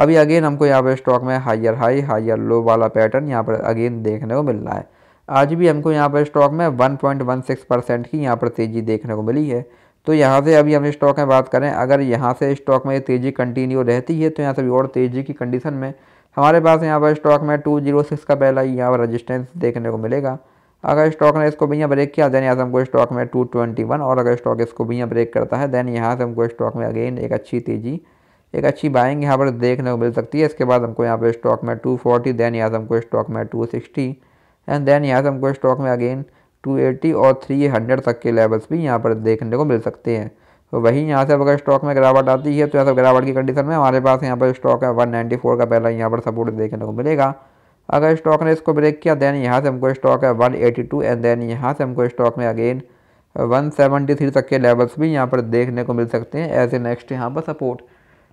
अभी अगेन हमको यहाँ पर स्टॉक में हायर हाई हायर लो वाला पैटर्न यहाँ पर अगेन देखने को मिल रहा है आज भी हमको यहाँ पर स्टॉक में 1.16 परसेंट की यहाँ पर तेज़ी देखने को मिली है तो यहाँ से अभी हम स्टॉक में बात करें अगर यहाँ से स्टॉक में तेज़ी कंटिन्यू रहती है तो यहाँ से भी और तेज़ी की कंडीशन में हमारे पास यहाँ पर स्टॉक में टू जीरो सिक्स का पहला यहाँ पर रजिस्टेंस देखने को मिलेगा अगर स्टॉक ने इसको भैया ब्रेक किया देन यहाँ से हमको स्टॉक में टू ट्वेंटी वन और अगर स्टॉक इसको भैया ब्रेक करता है देन यहाँ से हमको स्टॉक में अगेन एक अच्छी तेज़ी एक अच्छी बाइंग यहाँ पर देखने को मिल सकती है इसके बाद हमको यहाँ पर स्टॉक में टू फोर्टी देन यहाँ से हमको स्टॉक में टू सिक्सटी एंड देन यहाँ से हमको स्टॉक में अगेन टू एटी और थ्री हंड्रेड तक के लेवल्स भी यहाँ पर देखने को मिल सकते हैं तो वहीं यहाँ से अगर स्टॉक में गिरावट आती है तो यहाँ से गिरावट की कंडीशन में हमारे पास यहाँ पर स्टॉक है वन नाइन्टी फोर का पहला यहाँ पर सपोर्ट देखने को मिलेगा अगर स्टॉक ने इसको ब्रेक किया देन यहाँ से हमको स्टॉक है one eighty two and then यहाँ से हमको स्टॉक में अगेन वन सेवेंटी थ्री तक के लेवल्स भी यहाँ पर देखने को मिल सकते हैं एज ए नेक्स्ट यहाँ पर सपोर्ट